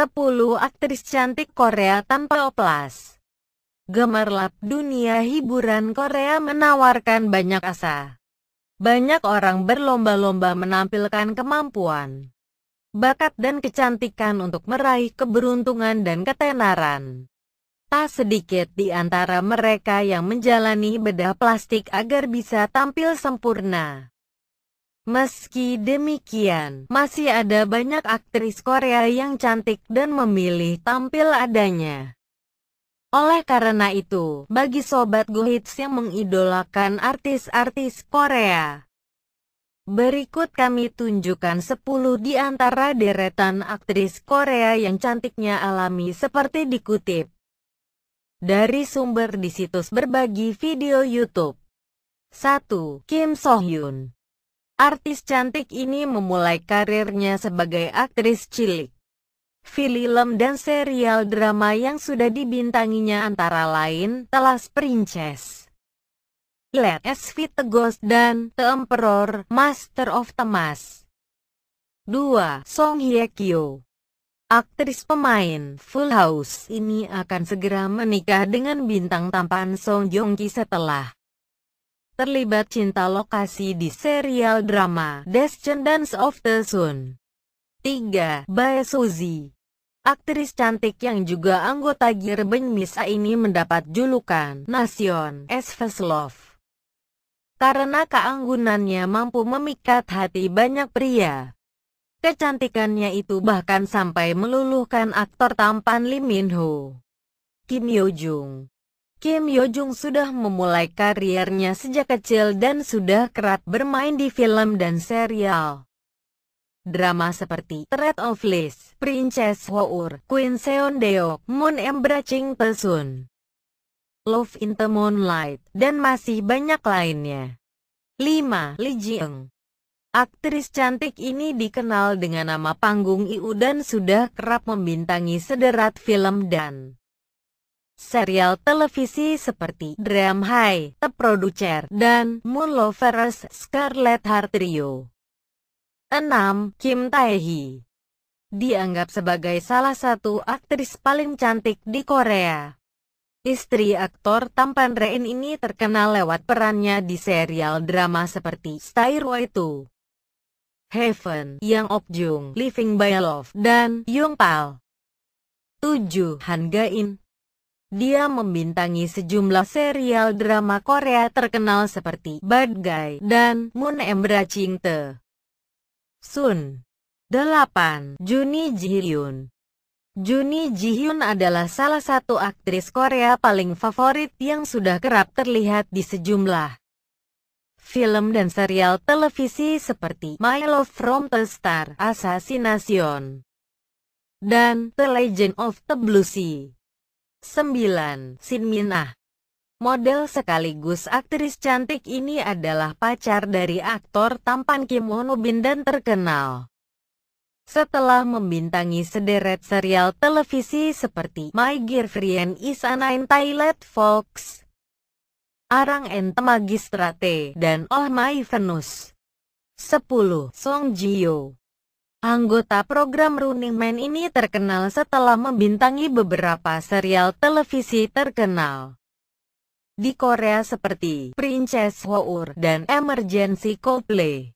10 aktris cantik Korea tanpa oplas. Gemerlap dunia hiburan Korea menawarkan banyak asa. Banyak orang berlomba-lomba menampilkan kemampuan, bakat dan kecantikan untuk meraih keberuntungan dan ketenaran. Tak sedikit di antara mereka yang menjalani bedah plastik agar bisa tampil sempurna. Meski demikian, masih ada banyak aktris Korea yang cantik dan memilih tampil adanya. Oleh karena itu, bagi sobat Gohits yang mengidolakan artis-artis Korea, berikut kami tunjukkan 10 di antara deretan aktris Korea yang cantiknya alami seperti dikutip dari sumber di situs berbagi video YouTube. 1. Kim So Artis cantik ini memulai karirnya sebagai aktris cilik. Film dan serial drama yang sudah dibintanginya antara lain Telas Princess, Let S. Fit the Ghost dan The Emperor, Master of Temas. 2. Song Hye Kyo Aktris pemain Full House ini akan segera menikah dengan bintang tampan Song Joong Ki setelah terlibat cinta lokasi di serial drama Descendants of the Sun. 3. Bae Suzy Aktris cantik yang juga anggota Girben Misa ini mendapat julukan Nasion S. Veslov karena keanggunannya mampu memikat hati banyak pria. Kecantikannya itu bahkan sampai meluluhkan aktor tampan Lee Min Ho, Kim Yo Jung, Kim Yo Jung sudah memulai kariernya sejak kecil dan sudah kerap bermain di film dan serial. Drama seperti Threat of Lies, Princess Hour, Queen Seon Deo, Moon Embracing Person, Love in the Moonlight, dan masih banyak lainnya. 5. Lee Ji Eung Aktris cantik ini dikenal dengan nama panggung Iu dan sudah kerap membintangi sederet film dan serial televisi seperti Dream High, The Producer, dan Moon Lovers Scarlett Heart Trio. 6. Kim Tae-hee Dianggap sebagai salah satu aktris paling cantik di Korea. Istri aktor tampan Rain ini terkenal lewat perannya di serial drama seperti Stairway to Heaven, Yang Ok Jung, Living by Love, dan Yung Pal. 7. Han Ga In dia membintangi sejumlah serial drama Korea terkenal seperti Bad Guy dan Moon Embra The Sun 8. Juni Hyun. Juni Ji Hyun adalah salah satu aktris Korea paling favorit yang sudah kerap terlihat di sejumlah film dan serial televisi seperti My Love From the Star, Assassination, dan The Legend of the Blue Sea. 9. Minah, Model sekaligus aktris cantik ini adalah pacar dari aktor tampan Kim Woon Bin dan terkenal. Setelah membintangi sederet serial televisi seperti My Girlfriend Is a Nine Toilet Fox, Arang and Magistrate, dan Oh My Venus. 10. Song Ji Yo Anggota program Running Man ini terkenal setelah membintangi beberapa serial televisi terkenal di Korea seperti Princess Hour dan Emergency Coldplay.